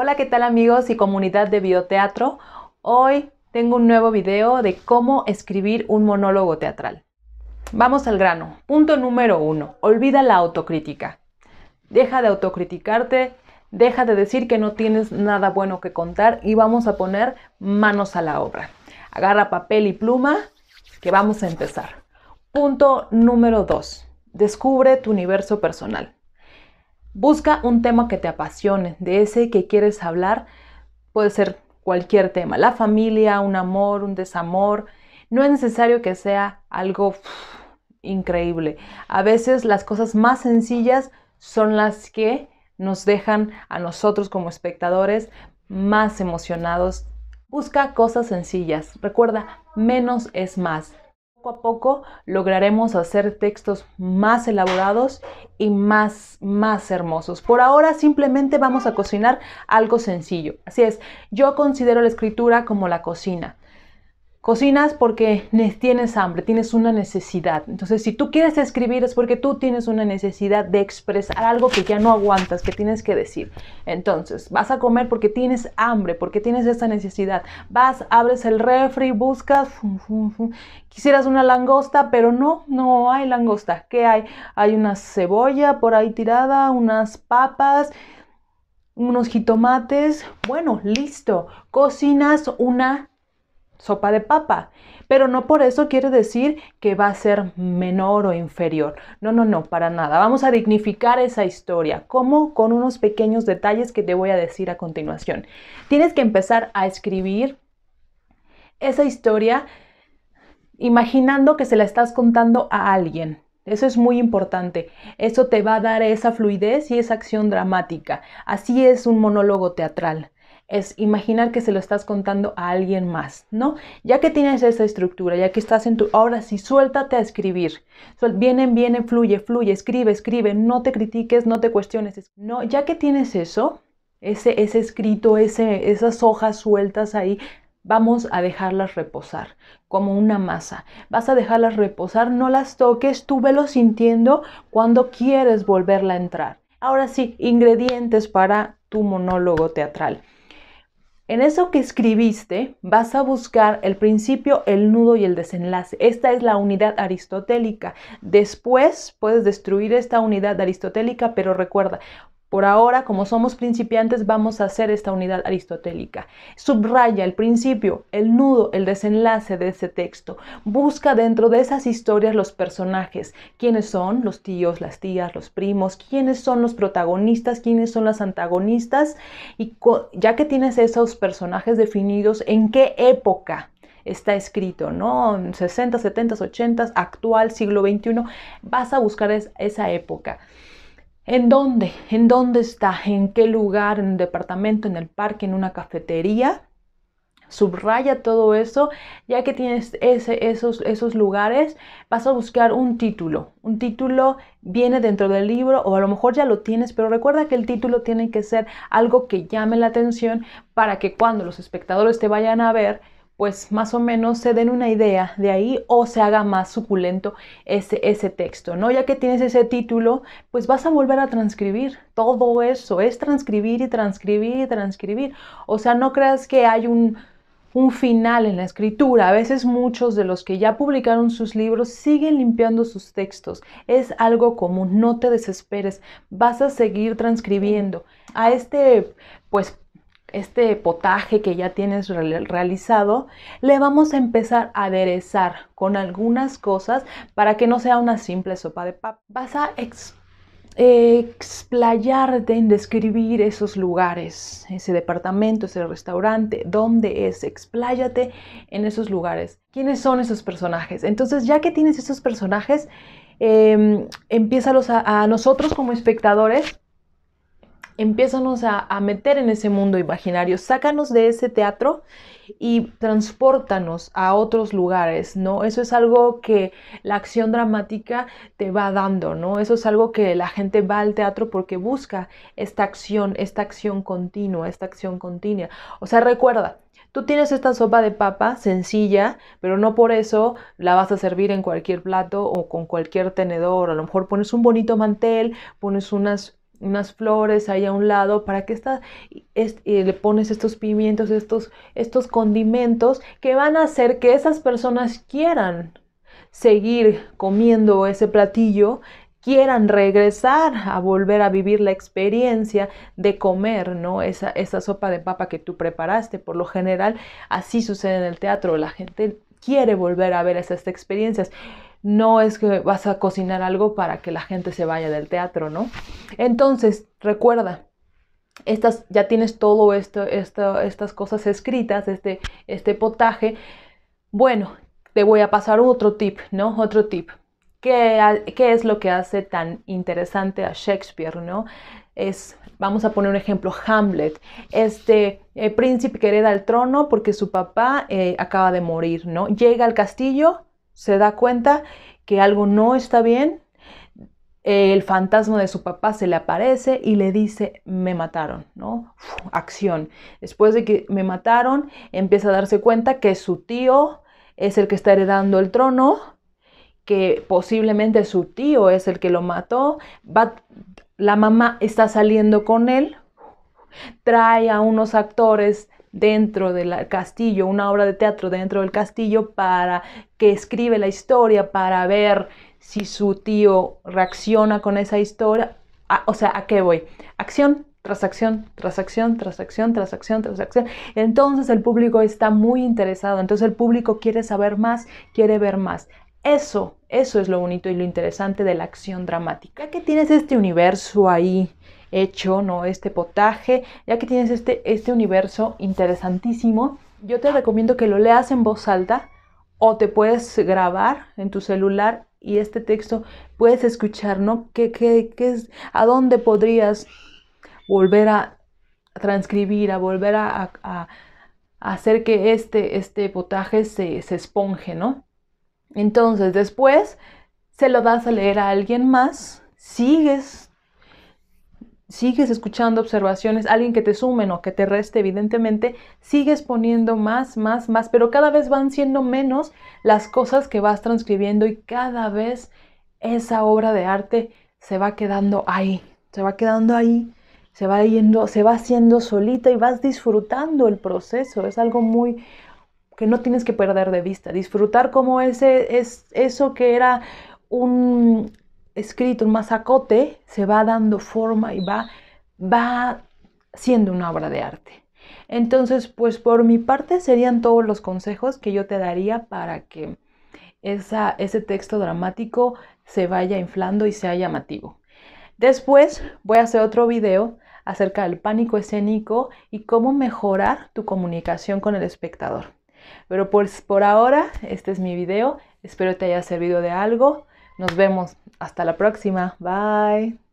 Hola, ¿qué tal amigos y comunidad de bioteatro? Hoy tengo un nuevo video de cómo escribir un monólogo teatral. Vamos al grano. Punto número uno. Olvida la autocrítica. Deja de autocriticarte, deja de decir que no tienes nada bueno que contar y vamos a poner manos a la obra. Agarra papel y pluma que vamos a empezar. Punto número dos. Descubre tu universo personal. Busca un tema que te apasione, de ese que quieres hablar. Puede ser cualquier tema, la familia, un amor, un desamor. No es necesario que sea algo increíble. A veces las cosas más sencillas son las que nos dejan a nosotros como espectadores más emocionados. Busca cosas sencillas. Recuerda, menos es más poco a poco lograremos hacer textos más elaborados y más, más hermosos. Por ahora simplemente vamos a cocinar algo sencillo. Así es, yo considero la escritura como la cocina. Cocinas porque tienes hambre, tienes una necesidad. Entonces, si tú quieres escribir es porque tú tienes una necesidad de expresar algo que ya no aguantas, que tienes que decir. Entonces, vas a comer porque tienes hambre, porque tienes esa necesidad. Vas, abres el refri, buscas, quisieras una langosta, pero no, no hay langosta. ¿Qué hay? Hay una cebolla por ahí tirada, unas papas unos jitomates, bueno, listo, cocinas una sopa de papa, pero no por eso quiere decir que va a ser menor o inferior. No, no, no, para nada. Vamos a dignificar esa historia. ¿Cómo? Con unos pequeños detalles que te voy a decir a continuación. Tienes que empezar a escribir esa historia imaginando que se la estás contando a alguien. Eso es muy importante. Eso te va a dar esa fluidez y esa acción dramática. Así es un monólogo teatral es imaginar que se lo estás contando a alguien más, ¿no? Ya que tienes esa estructura, ya que estás en tu... Ahora sí, suéltate a escribir. Vienen, viene, fluye, fluye, escribe, escribe, no te critiques, no te cuestiones. No, ya que tienes eso, ese, escrito, esas hojas sueltas ahí, vamos a dejarlas reposar como una masa. Vas a dejarlas reposar, no las toques, tú velo sintiendo cuando quieres volverla a entrar. Ahora sí, ingredientes para tu monólogo teatral. En eso que escribiste vas a buscar el principio, el nudo y el desenlace. Esta es la unidad aristotélica. Después puedes destruir esta unidad aristotélica, pero recuerda, por ahora, como somos principiantes, vamos a hacer esta unidad aristotélica. Subraya el principio, el nudo, el desenlace de ese texto. Busca dentro de esas historias los personajes. ¿Quiénes son los tíos, las tías, los primos? ¿Quiénes son los protagonistas? ¿Quiénes son las antagonistas? Y ya que tienes esos personajes definidos, ¿en qué época está escrito, ¿no? 60, 70, 80, actual, siglo XXI, vas a buscar esa época. ¿En dónde? ¿En dónde está? ¿En qué lugar? ¿En un departamento? ¿En el parque? ¿En una cafetería? Subraya todo eso, ya que tienes ese, esos, esos lugares, vas a buscar un título. Un título viene dentro del libro o a lo mejor ya lo tienes, pero recuerda que el título tiene que ser algo que llame la atención para que cuando los espectadores te vayan a ver, pues más o menos se den una idea de ahí o se haga más suculento ese, ese texto, ¿no? Ya que tienes ese título, pues vas a volver a transcribir todo eso, es transcribir y transcribir y transcribir. O sea, no creas que hay un, un final en la escritura. A veces muchos de los que ya publicaron sus libros siguen limpiando sus textos. Es algo común, no te desesperes, vas a seguir transcribiendo. A este, pues este potaje que ya tienes realizado, le vamos a empezar a aderezar con algunas cosas para que no sea una simple sopa de papa. Vas a explayarte en describir esos lugares, ese departamento, ese restaurante, dónde es, expláyate en esos lugares. ¿Quiénes son esos personajes? Entonces, ya que tienes esos personajes, empieza empiézalos a nosotros como espectadores Empiezanos a, meter en ese mundo imaginario, sácanos de ese teatro y transportanos a otros lugares, ¿no? Eso es algo que la acción dramática te va dando, ¿no? Eso es algo que la gente va al teatro porque busca esta acción, esta acción continua, esta acción continua. O sea, recuerda, Tú tienes esta sopa de papa sencilla, pero no por eso la vas a servir en cualquier plato o con cualquier tenedor. A lo mejor pones un bonito mantel, pones unas unas flores ahí a un lado para que esta, y le pones estos pimientos, estos, estos condimentos que van a hacer que esas personas quieran seguir comiendo ese platillo, quieran regresar a volver a vivir la experiencia de comer, ¿no? Esa, esa sopa de papa que tú preparaste. Por lo general, así sucede en el teatro. La gente quiere volver a ver esas experiencias no es que vas a cocinar algo para que la gente se vaya del teatro, ¿no? Entonces, recuerda, estas, ya tienes todo esto, estas cosas escritas, este, este potaje. Bueno, te voy a pasar otro tip, ¿no? Otro tip. ¿Qué, ¿Qué, es lo que hace tan interesante a Shakespeare, no? Es, vamos a poner un ejemplo, Hamlet. Este príncipe que hereda el trono porque su papá eh, acaba de morir, ¿no? Llega al castillo se da cuenta que algo no está bien, el fantasma de su papá se le aparece y le dice, me mataron, ¿no? acción. Después de que me mataron, empieza a darse cuenta que su tío es el que está heredando el trono, que posiblemente su tío es el que lo mató, va, la mamá está saliendo con él, trae a unos actores dentro del castillo, una obra de teatro dentro del castillo para que escribe la historia, para ver si su tío reacciona con esa historia. o sea, ¿a qué voy? Acción, acción, tras acción, tras acción. Entonces el público está muy interesado, entonces el público quiere saber más, quiere ver más. Eso, eso es lo bonito y lo interesante de la acción dramática. ¿Qué que tienes este universo ahí hecho, ¿no? Este potaje, ya que tienes este, este universo interesantísimo, yo te recomiendo que lo leas en voz alta o te puedes grabar en tu celular y este texto puedes escuchar, ¿no? ¿Qué, qué, ¿A dónde podrías volver a transcribir, a volver a, hacer que este, este potaje se, se esponje, ¿no? Entonces después se lo das a leer a alguien más, sigues sigues escuchando observaciones, alguien que te sumen o que te reste, evidentemente, sigues poniendo más, más, más, pero cada vez van siendo menos las cosas que vas transcribiendo y cada vez esa obra de arte se va quedando ahí, se va quedando ahí, se va yendo, se va haciendo solita y vas disfrutando el proceso. Es algo muy que no tienes que perder de vista, disfrutar como ese es eso que era un escrito, un mazacote, se va dando forma y va, va siendo una obra de arte. Entonces, pues por mi parte serían todos los consejos que yo te daría para que ese texto dramático se vaya inflando y sea llamativo. Después voy a hacer otro video acerca del pánico escénico y cómo mejorar tu comunicación con el espectador. Pero pues por ahora, este es mi video, espero te haya servido de algo. Nos vemos. Hasta la próxima. Bye.